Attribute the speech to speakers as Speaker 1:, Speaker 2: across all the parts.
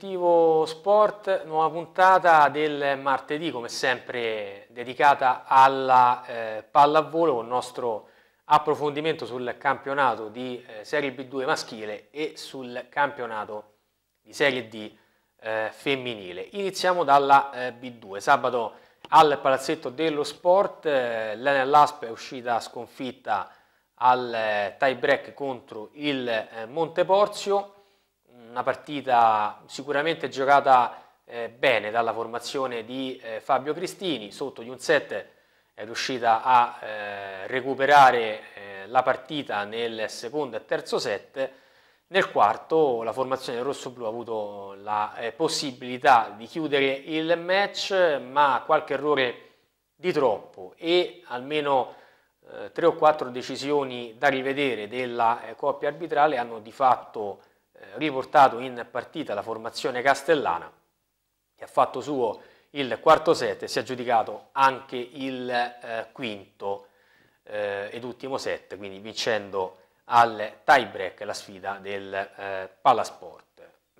Speaker 1: Obiettivo Sport, nuova puntata del martedì, come sempre dedicata alla eh, pallavolo, con il nostro approfondimento sul campionato di eh, Serie B2 maschile e sul campionato di Serie D eh, femminile. Iniziamo dalla eh, B2. Sabato al Palazzetto dello Sport, eh, l'Asp è uscita sconfitta al eh, tie break contro il eh, Monteporzio una partita sicuramente giocata eh, bene dalla formazione di eh, Fabio Cristini, sotto di un set è riuscita a eh, recuperare eh, la partita nel secondo e terzo set, nel quarto la formazione rosso-blu ha avuto la eh, possibilità di chiudere il match, ma qualche errore di troppo e almeno eh, tre o quattro decisioni da rivedere della coppia arbitrale hanno di fatto eh, riportato in partita la formazione castellana che ha fatto suo il quarto set e si è aggiudicato anche il eh, quinto eh, ed ultimo set, quindi vincendo al tie break la sfida del eh, Palasport.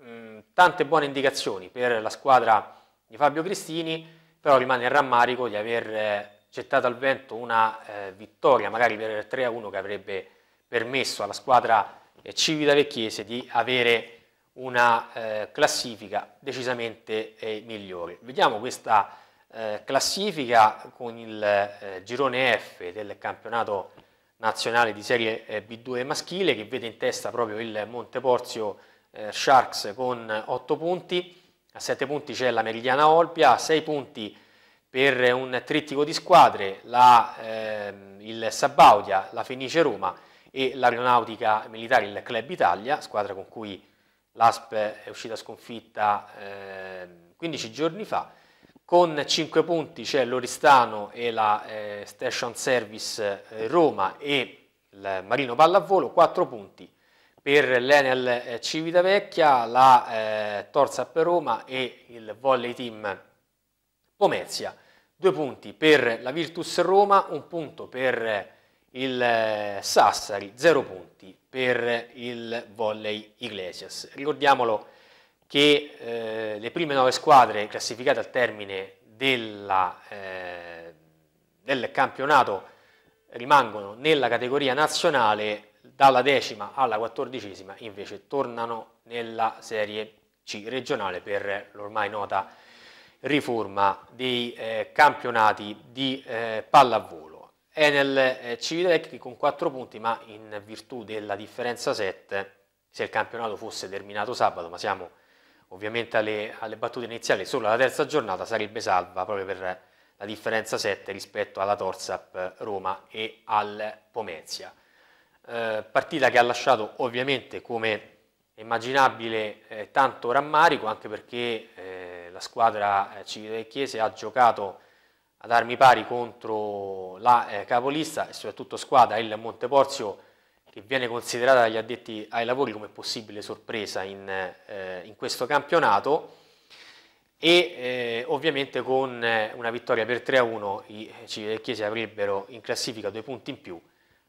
Speaker 1: Mm, tante buone indicazioni per la squadra di Fabio Cristini, però rimane il rammarico di aver eh, gettato al vento una eh, vittoria magari per il 3-1 che avrebbe permesso alla squadra Civitavecchiese Vecchiese di avere una eh, classifica decisamente eh, migliore. Vediamo questa eh, classifica con il eh, girone F del campionato nazionale di serie eh, B2 maschile che vede in testa proprio il Monteporzio eh, Sharks con 8 punti, a 7 punti c'è la Meridiana Olbia, a 6 punti per un trittico di squadre la, ehm, il Sabaudia, la Fenice Roma e l'Aeronautica Militare, il Club Italia, squadra con cui l'ASP è uscita sconfitta eh, 15 giorni fa. Con 5 punti c'è l'Oristano e la eh, Station Service eh, Roma e il Marino Pallavolo, 4 punti per l'Enel eh, Civitavecchia, la eh, Torsap Roma e il Volley Team Pomezia. Due punti per la Virtus Roma, un punto per il eh, Sassari 0 punti per il volley Iglesias. Ricordiamolo che eh, le prime 9 squadre classificate al termine della, eh, del campionato rimangono nella categoria nazionale dalla decima alla quattordicesima invece tornano nella serie C regionale per l'ormai nota riforma dei eh, campionati di eh, pallavolo è nel eh, Civitavecchi con 4 punti, ma in virtù della differenza 7, se il campionato fosse terminato sabato, ma siamo ovviamente alle, alle battute iniziali, solo alla terza giornata sarebbe salva proprio per la differenza 7 rispetto alla Torsap eh, Roma e al Pomezia. Eh, partita che ha lasciato ovviamente come immaginabile eh, tanto rammarico, anche perché eh, la squadra eh, Civitavecchiese ha giocato ad armi pari contro la eh, capolista e soprattutto squadra il Monteporzio che viene considerata dagli addetti ai lavori come possibile sorpresa in, eh, in questo campionato e eh, ovviamente con eh, una vittoria per 3-1 i Cividecchesi avrebbero in classifica due punti in più,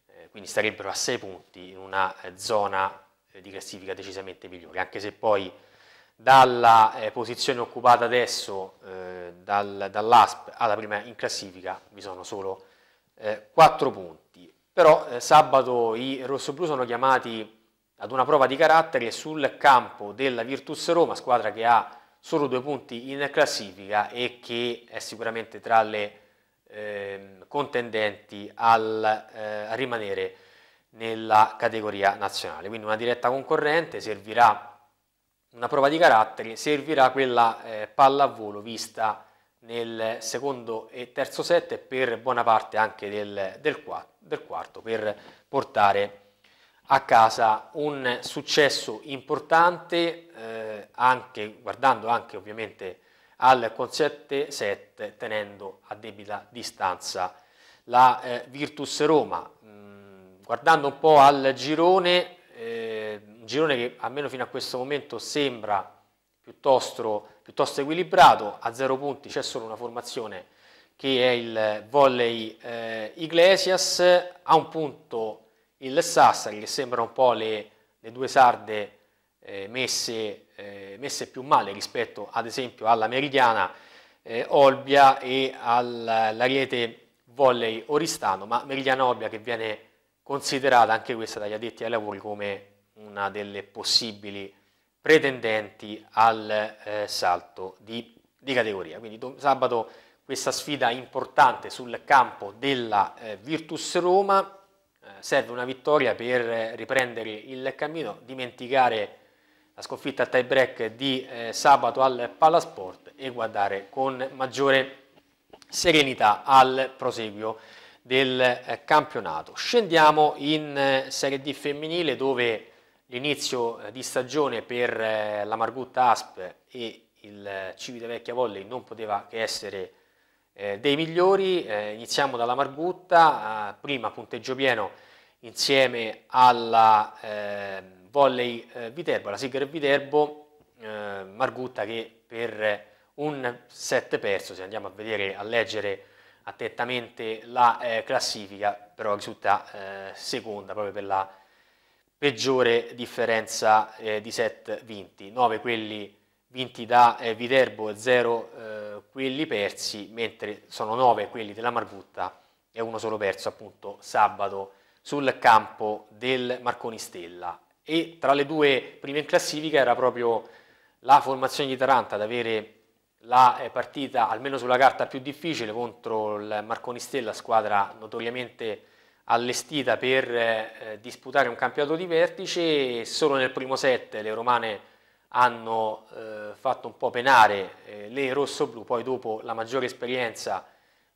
Speaker 1: eh, quindi starebbero a 6 punti in una zona eh, di classifica decisamente migliore, anche se poi dalla eh, posizione occupata adesso eh, dal, dall'ASP alla prima in classifica vi sono solo eh, 4 punti, però eh, sabato i rossoblù sono chiamati ad una prova di carattere sul campo della Virtus Roma, squadra che ha solo due punti in classifica e che è sicuramente tra le ehm, contendenti al, eh, a rimanere nella categoria nazionale. Quindi una diretta concorrente servirà una prova di caratteri, servirà quella eh, palla a volo vista nel secondo e terzo set e per buona parte anche del, del, del quarto per portare a casa un successo importante eh, anche guardando anche ovviamente al concette set tenendo a debita distanza la eh, Virtus Roma. Mm, guardando un po' al girone girone che almeno fino a questo momento sembra piuttosto, piuttosto equilibrato, a zero punti c'è solo una formazione che è il volley eh, Iglesias, a un punto il Sassari che sembra un po' le, le due sarde eh, messe, eh, messe, più male rispetto ad esempio alla Meridiana, eh, Olbia e all'Ariete Volley Oristano, ma Meridiana Olbia che viene considerata anche questa dagli addetti ai lavori come una delle possibili pretendenti al eh, salto di, di, categoria. Quindi sabato questa sfida importante sul campo della eh, Virtus Roma, eh, serve una vittoria per eh, riprendere il cammino, dimenticare la sconfitta al tie break di eh, sabato al Palasport e guardare con maggiore serenità al proseguio del eh, campionato. Scendiamo in Serie D femminile dove l'inizio eh, di stagione per eh, la Margutta Asp e il eh, Civitavecchia Volley non poteva che essere dei migliori. iniziamo dalla Margutta, prima punteggio pieno insieme alla volley Viterbo, la Sigler Viterbo, Margutta che per un set perso, se andiamo a vedere, a leggere attentamente la classifica, però risulta seconda proprio per la peggiore differenza eh, di set vinti, 9 quelli vinti da eh, Viterbo e 0 eh, quelli persi, mentre sono 9 quelli della Margutta e uno solo perso appunto sabato sul campo del Marconi Stella. E tra le due prime in classifica era proprio la formazione di Taranta ad avere la eh, partita, almeno sulla carta, più difficile contro il Marconi Stella, squadra notoriamente allestita per eh, disputare un campionato di vertice, e solo nel primo set le romane hanno eh, fatto un po' penare eh, le rossoblù, poi dopo la maggiore esperienza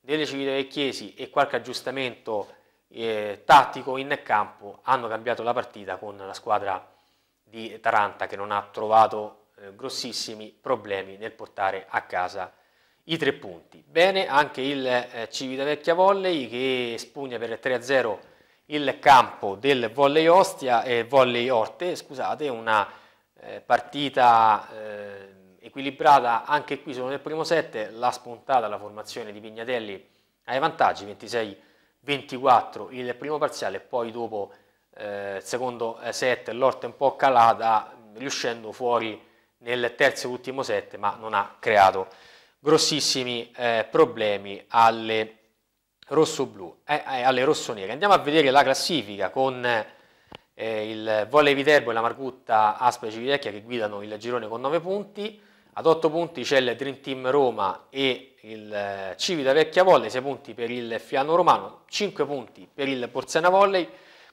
Speaker 1: delle Civitavecchiesi e qualche aggiustamento eh, tattico in campo hanno cambiato la partita con la squadra di Taranta che non ha trovato eh, grossissimi problemi nel portare a casa i tre punti. Bene anche il eh, Civitavecchia Volley che spugna per 3-0 il campo del Volley Ostia e Volley Orte, scusate, una eh, partita eh, equilibrata anche qui solo nel primo set, la spuntata la formazione di Pignatelli ai vantaggi 26-24 il primo parziale poi dopo il secondo set l'Orte un po' calata riuscendo fuori nel terzo e ultimo set ma non ha creato grossissimi eh, problemi alle rosso-blu, eh, eh, alle rossonere. Andiamo a vedere la classifica con eh, il Volley Viterbo e la Margutta Aspa Civitecchia che guidano il girone con 9 punti. Ad 8 punti c'è il Dream Team Roma e il eh, Civita Vecchia Volley, 6 punti per il Fiano Romano, 5 punti per il Porzena Volley,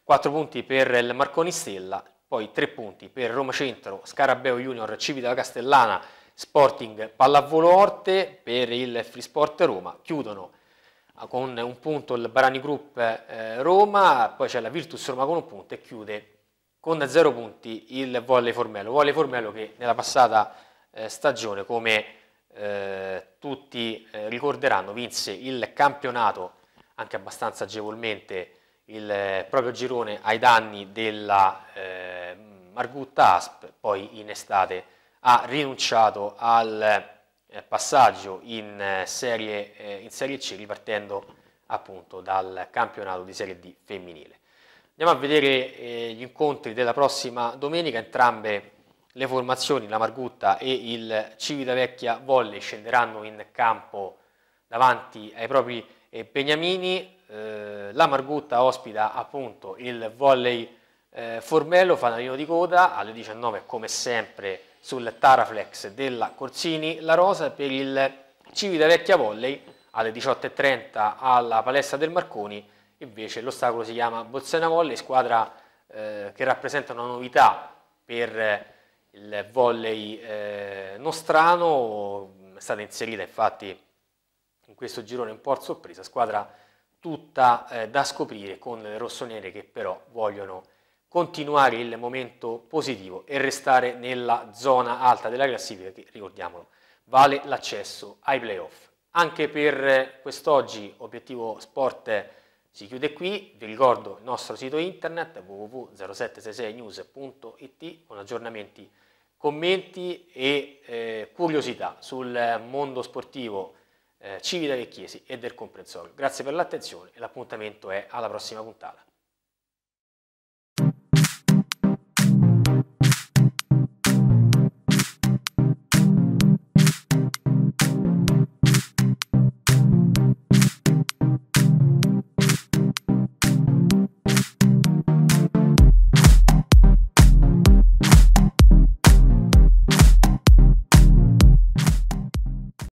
Speaker 1: 4 punti per il Marconi Stella, poi 3 punti per Roma Centro, Scarabeo Junior, Civita Castellana, Sporting Pallavolo Orte per il Free Sport Roma, chiudono ah, con un punto il Barani Group eh, Roma, poi c'è la Virtus Roma con un punto e chiude con zero punti il Volley Formello. Volley Formello che nella passata eh, stagione, come eh, tutti eh, ricorderanno, vinse il campionato anche abbastanza agevolmente il eh, proprio girone ai danni della eh, Margutta Asp, poi in estate ha rinunciato al eh, passaggio in eh, serie, eh, in serie C ripartendo appunto dal campionato di Serie D femminile. Andiamo a vedere gli incontri della prossima domenica, entrambe le formazioni, la Margutta e il Civitavecchia Volley scenderanno in campo davanti ai propri beniamini, la Margutta ospita appunto il volley eh, Formello fanalino di coda alle 19 come sempre sul Taraflex della Corsini La Rosa per il Civitavecchia Volley alle 18.30 alla palestra del Marconi invece l'ostacolo si chiama Bozzena Volley squadra eh, che rappresenta una novità per eh, il volley eh, nostrano è stata inserita infatti in questo girone un po' a sorpresa squadra tutta eh, da scoprire con le rossonere che però vogliono continuare il momento positivo e restare nella zona alta della classifica che, ricordiamolo, vale l'accesso ai playoff. Anche per quest'oggi Obiettivo Sport si chiude qui, vi ricordo il nostro sito internet www.0766news.it con aggiornamenti, commenti e eh, curiosità sul mondo sportivo eh, Civita Vecchiesi e del Comprensorio. Grazie per l'attenzione e l'appuntamento è alla prossima puntata.